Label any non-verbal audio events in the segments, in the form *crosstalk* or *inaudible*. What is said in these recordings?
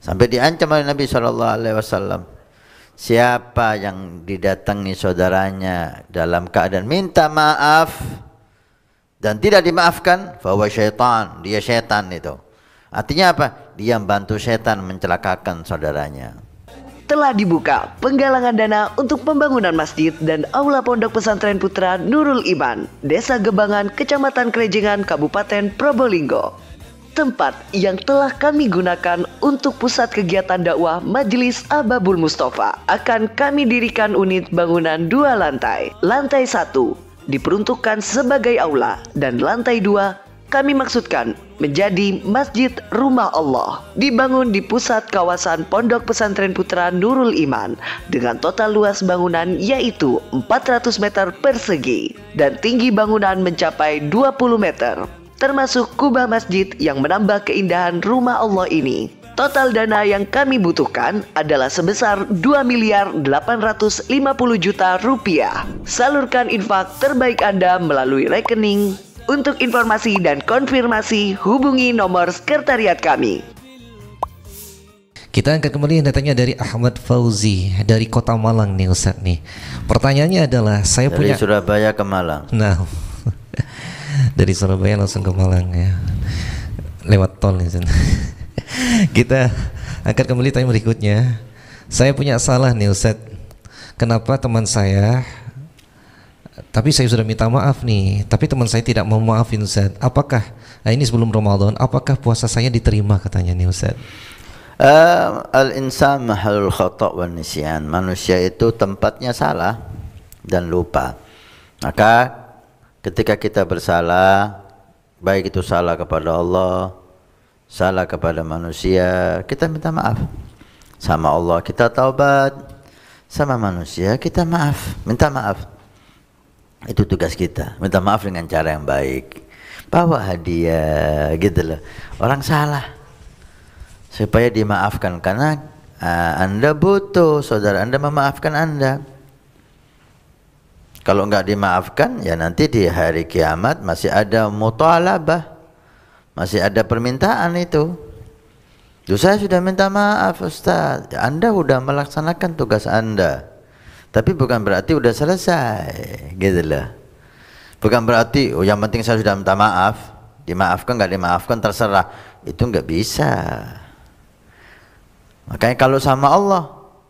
Sampai diancam oleh Nabi Shallallahu Alaihi Wasallam. Siapa yang didatangi saudaranya dalam keadaan minta maaf dan tidak dimaafkan, bahwa syaitan, dia syaitan itu. Artinya apa? Dia membantu syaitan mencelakakan saudaranya. Telah dibuka penggalangan dana untuk pembangunan masjid dan aula pondok pesantren Putra Nurul Iman, Desa Gebangan, Kecamatan Krejengan, Kabupaten Probolinggo tempat yang telah kami gunakan untuk pusat kegiatan dakwah Majelis Ababul Mustafa. Akan kami dirikan unit bangunan dua lantai. Lantai satu diperuntukkan sebagai aula dan lantai dua kami maksudkan menjadi Masjid Rumah Allah. Dibangun di pusat kawasan Pondok Pesantren Putra Nurul Iman dengan total luas bangunan yaitu 400 meter persegi dan tinggi bangunan mencapai 20 meter termasuk kubah masjid yang menambah keindahan rumah Allah ini. Total dana yang kami butuhkan adalah sebesar 2 miliar 850 juta rupiah. Salurkan infak terbaik Anda melalui rekening. Untuk informasi dan konfirmasi hubungi nomor sekretariat kami. Kita angkat kembali datanya dari Ahmad Fauzi dari Kota Malang nih Ustaz nih. Pertanyaannya adalah saya dari punya Surabaya ke Malang. Nah, dari Surabaya langsung ke Malang ya lewat tol ya *laughs* kita akan kembali tanya berikutnya saya punya salah nih Ustaz kenapa teman saya tapi saya sudah minta maaf nih tapi teman saya tidak mau maafin Ustaz apakah nah ini sebelum Ramadan apakah puasa saya diterima katanya nih Ustaz Uh, Al-insan mahalul khotok wa nisyan. Manusia itu tempatnya salah dan lupa. Maka ketika kita bersalah baik itu salah kepada Allah salah kepada manusia kita minta maaf sama Allah kita taubat sama manusia kita maaf minta maaf itu tugas kita minta maaf dengan cara yang baik bawa hadiah gitu loh orang salah supaya dimaafkan karena uh, anda butuh saudara anda memaafkan anda kalau enggak dimaafkan, ya nanti di hari kiamat masih ada mutalabah. Masih ada permintaan itu. Duh, saya sudah minta maaf Ustaz. Ya, anda sudah melaksanakan tugas Anda. Tapi bukan berarti sudah selesai. Gitu lah. Bukan berarti, oh yang penting saya sudah minta maaf. Dimaafkan, enggak dimaafkan, terserah. Itu enggak bisa. Makanya kalau sama Allah,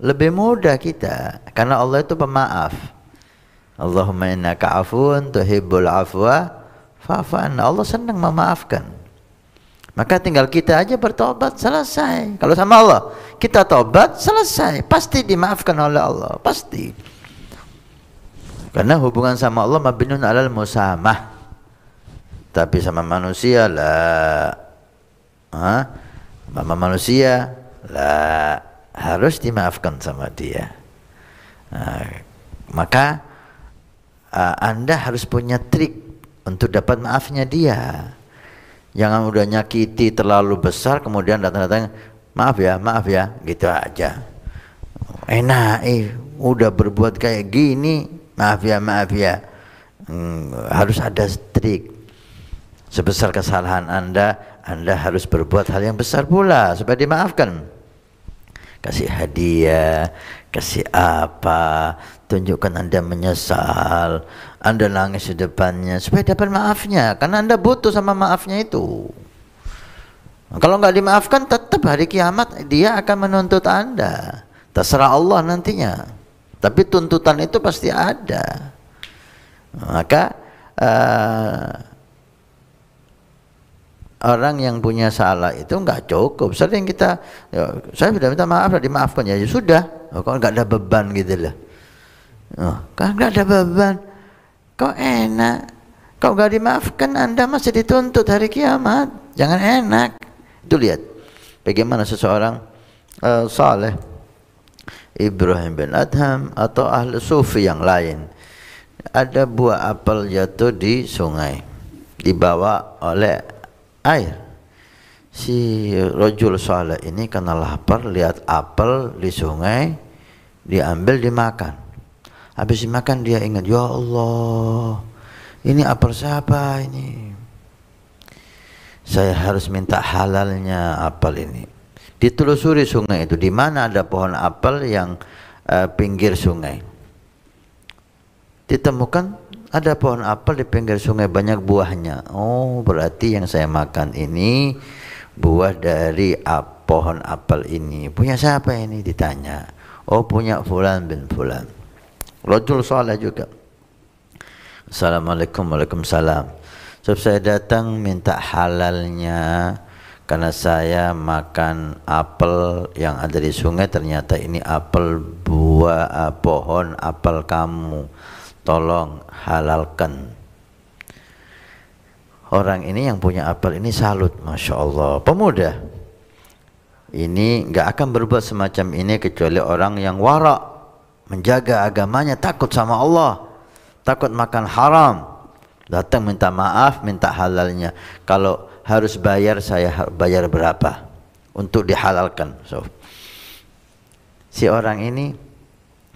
lebih mudah kita. Karena Allah itu pemaaf. Allahumma inna ka'afun tuhibbul afwa fa'afan. Allah senang memaafkan. Maka tinggal kita aja bertobat selesai. Kalau sama Allah, kita tobat selesai. Pasti dimaafkan oleh Allah, pasti. Karena hubungan sama Allah mabinun alal musamah. Tapi sama manusia lah. Ha? Sama manusia lah harus dimaafkan sama dia. Nah, maka uh, Anda harus punya trik untuk dapat maafnya dia. Jangan udah nyakiti terlalu besar kemudian datang-datang maaf ya, maaf ya, gitu aja. Enak, eh, udah berbuat kayak gini, maaf ya, maaf ya. Hmm, harus ada trik. Sebesar kesalahan Anda, Anda harus berbuat hal yang besar pula supaya dimaafkan kasih hadiah, kasih apa, tunjukkan Anda menyesal, Anda nangis di depannya supaya dapat maafnya karena Anda butuh sama maafnya itu. Kalau nggak dimaafkan tetap hari kiamat dia akan menuntut Anda. Terserah Allah nantinya. Tapi tuntutan itu pasti ada. Maka uh, orang yang punya salah itu enggak cukup sering kita ya, saya sudah minta maaf sudah dimaafkan ya, ya sudah oh, kok enggak ada beban gitu loh oh, kan nggak ada beban kok enak kau enggak dimaafkan anda masih dituntut hari kiamat jangan enak itu lihat bagaimana seseorang uh, saleh Ibrahim bin Adham atau ahli sufi yang lain ada buah apel jatuh di sungai dibawa oleh air si rojul soleh ini karena lapar lihat apel di sungai diambil dimakan habis dimakan dia ingat ya Allah ini apel siapa ini saya harus minta halalnya apel ini ditelusuri sungai itu di mana ada pohon apel yang uh, pinggir sungai ditemukan ada pohon apel di pinggir sungai banyak buahnya. Oh, berarti yang saya makan ini buah dari ap, pohon apel ini. Punya siapa ini? Ditanya. Oh, punya fulan bin fulan. Rajul soalnya juga. Assalamualaikum Waalaikumsalam. Sebab saya datang minta halalnya karena saya makan apel yang ada di sungai ternyata ini apel buah eh, pohon apel kamu tolong halalkan orang ini yang punya apel ini salut Masya Allah pemuda ini nggak akan berbuat semacam ini kecuali orang yang warak menjaga agamanya takut sama Allah takut makan haram datang minta maaf minta halalnya kalau harus bayar saya bayar berapa untuk dihalalkan so, si orang ini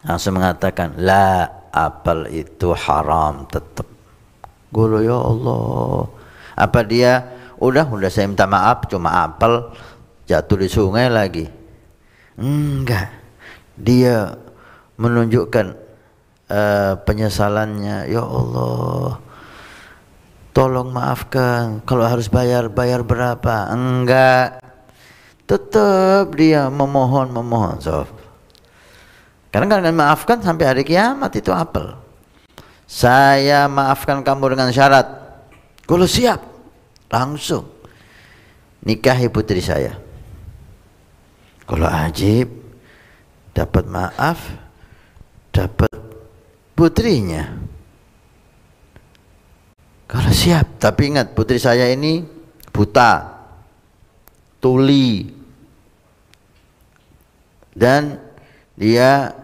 langsung mengatakan la apel itu haram tetap Guru ya Allah apa dia udah udah saya minta maaf cuma apel jatuh di sungai lagi enggak dia menunjukkan uh, penyesalannya ya Allah tolong maafkan kalau harus bayar bayar berapa enggak tetap dia memohon memohon sof karena kalian maafkan sampai hari kiamat itu apel. Saya maafkan kamu dengan syarat. Kalau siap, langsung nikahi putri saya. Kalau ajib, dapat maaf, dapat putrinya. Kalau siap, tapi ingat putri saya ini buta, tuli, dan dia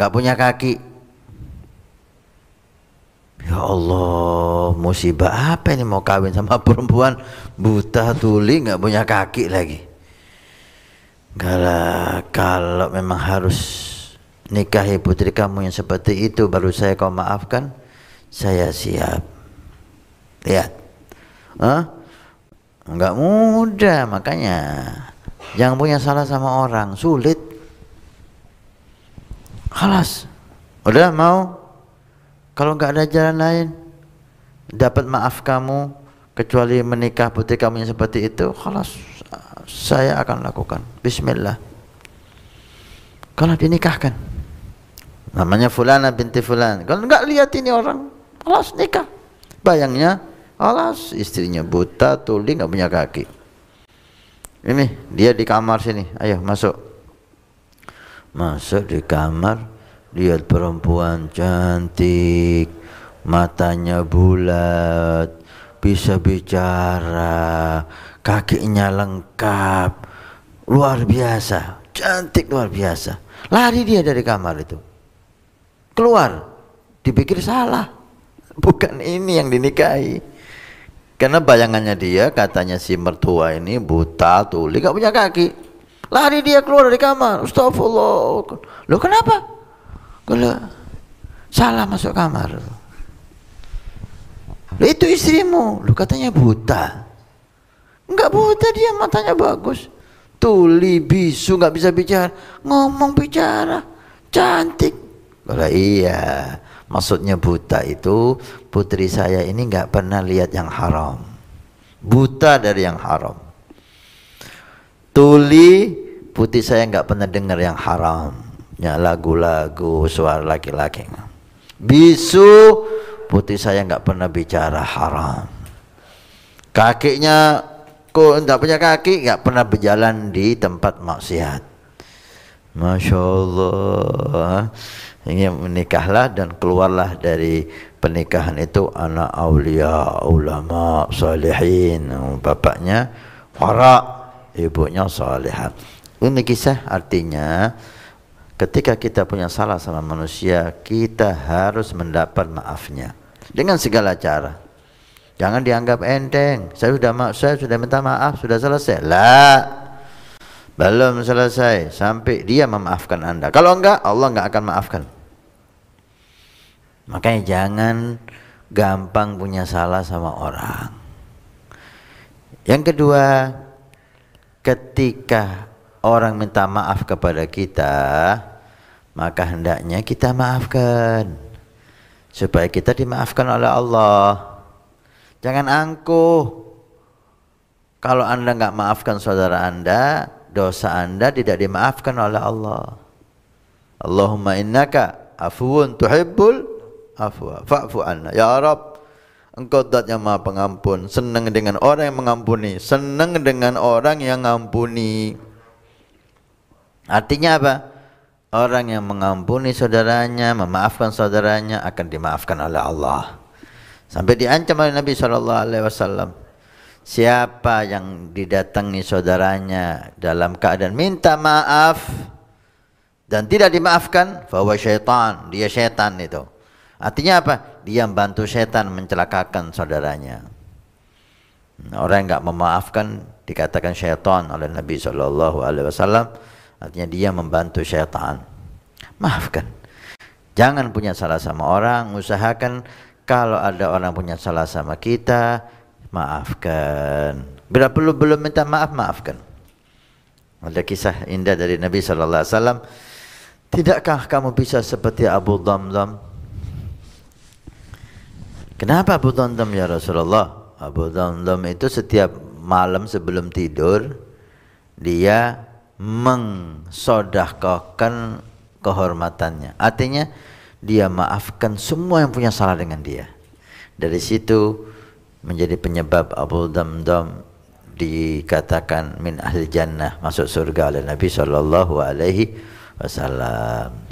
nggak punya kaki Ya Allah, musibah apa ini mau kawin sama *laughs* perempuan buta tuli nggak punya kaki lagi. Kalau kalau memang harus nikahi putri kamu yang seperti itu baru saya kau maafkan, saya siap. Lihat, Hah? nggak mudah makanya. Jangan punya salah sama orang, sulit. Halas. Udah mau? Kalau nggak ada jalan lain, dapat maaf kamu kecuali menikah putri kamu yang seperti itu, halas saya akan lakukan. Bismillah. Kalau dinikahkan. Namanya fulana binti fulan. Kalau nggak lihat ini orang, halas nikah. Bayangnya, halas istrinya buta, tuli, nggak punya kaki. Ini dia di kamar sini. Ayo masuk masuk di kamar lihat perempuan cantik matanya bulat bisa bicara kakinya lengkap luar biasa cantik luar biasa lari dia dari kamar itu keluar dipikir salah bukan ini yang dinikahi karena bayangannya dia katanya si mertua ini buta tuli gak punya kaki Lari dia keluar dari kamar. Astagfirullah. Lo kenapa? Kalau salah masuk kamar. Lo itu istrimu. Lo katanya buta. Enggak buta dia matanya bagus. Tuli bisu enggak bisa bicara. Ngomong bicara. Cantik. Kalau iya. Maksudnya buta itu putri saya ini enggak pernah lihat yang haram. Buta dari yang haram. Tuli putih saya nggak pernah dengar yang haram ya lagu-lagu suara laki-laki bisu putih saya nggak pernah bicara haram kakinya kok nggak punya kaki nggak pernah berjalan di tempat maksiat Masya Allah ingin menikahlah dan keluarlah dari pernikahan itu anak aulia ulama salihin bapaknya warak ibunya salihah Ummi kisah artinya ketika kita punya salah sama manusia, kita harus mendapat maafnya dengan segala cara. Jangan dianggap enteng. Saya sudah maaf, saya sudah minta maaf, sudah selesai. Lah, belum selesai sampai dia memaafkan anda. Kalau enggak, Allah enggak akan maafkan. Makanya jangan gampang punya salah sama orang. Yang kedua, ketika orang minta maaf kepada kita, maka hendaknya kita maafkan supaya kita dimaafkan oleh Allah. Jangan angkuh. Kalau Anda nggak maafkan saudara Anda, dosa Anda tidak dimaafkan oleh Allah. Allahumma innaka afuun tuhibbul afwa fa'fu anna. Ya Rabb, Engkau dat yang maha pengampun, senang dengan orang yang mengampuni, senang dengan orang yang mengampuni. Artinya apa? Orang yang mengampuni saudaranya, memaafkan saudaranya akan dimaafkan oleh Allah. Sampai diancam oleh Nabi sallallahu alaihi wasallam. Siapa yang didatangi saudaranya dalam keadaan minta maaf dan tidak dimaafkan, bahwa syaitan, dia syaitan itu. Artinya apa? Dia membantu setan mencelakakan saudaranya. Orang yang enggak memaafkan dikatakan syaitan oleh Nabi sallallahu alaihi wasallam. Artinya dia membantu syaitan. Maafkan. Jangan punya salah sama orang, usahakan kalau ada orang punya salah sama kita, maafkan. Bila perlu belum minta maaf, maafkan. Ada kisah indah dari Nabi saw Tidakkah kamu bisa seperti Abu Dhamdham Kenapa Abu Dhamdham ya Rasulullah? Abu Dhamdham itu setiap malam sebelum tidur dia mengsodahkan kehormatannya. Artinya dia maafkan semua yang punya salah dengan dia. Dari situ menjadi penyebab Abu Damdam dikatakan min ahli jannah masuk surga oleh Nabi sallallahu alaihi wasallam.